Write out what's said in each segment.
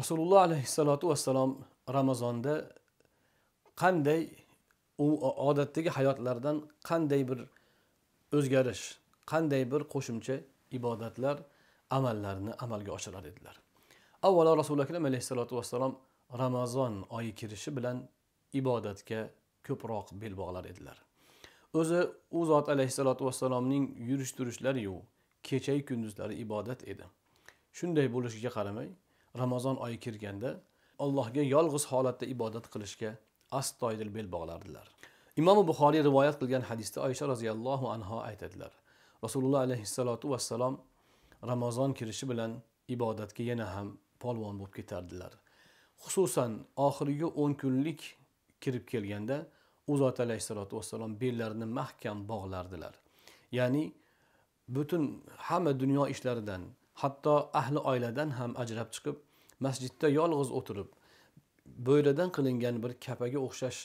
rasululloh alayhissalotu vassalom ramazonda qanday u odatdagi hayotlardan qanday bir o'zgarish qanday bir qo'shimcha ibodatlar amallarni amalga oshirar edilar avvalo rasuli akram alayhissalotu vassalom ramazon oyi kirishi bilan ibodatga ko'proq bel bog'lar edilar o'zi u zot alayhissalotu vassalomning yurish turishlariyu kechayu kunduzlari ibodat edi shunday bo'lishiga qaramay ramazon oyi kirganda allohga yolg'iz holatda ibodat qilishga astoydil bel bog'lardilar imom buxoriy rivoyat qilgan hadisda oysha roziyallohu anhu aytadilar rasululloh alayhissalotu vassalom ramazon kirishi bilan ibodatga yana ham polvon bo'lib ketardilar xususan oxirgi o'n kunlik kirib kelganda u zot alayhissalotu vassalom bellarini mahkam bog'lardilar ya'ni butun hamma dunyo ishlaridan hatto ahli oiladan ham ajrab chiqib masjidda yolg'iz o'tirib bo'yradan qilingan bir kapaga o'xshash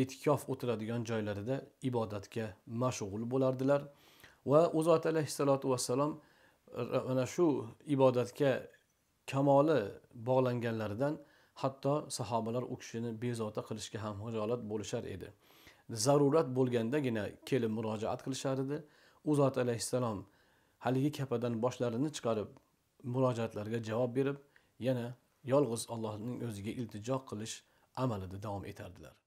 e'tikof o'tiradigan joylarida ibodatga mashg'ul bo'lardilar va u zot alayhissalotu vassalom mana shu ibodatga kamoli bog'langanlaridan hatto sahobalar u kishini bezovta qilishga ham hijolat bo'lishar edi zarurat bo'lgandagina kelib murojaat qilishar edi u zot alayhissalom haligi kapadan boshlarini chiqarib murojaatlarga javob berib yana yolg'iz allohning o'ziga iltijo qilish amalida davom etardilar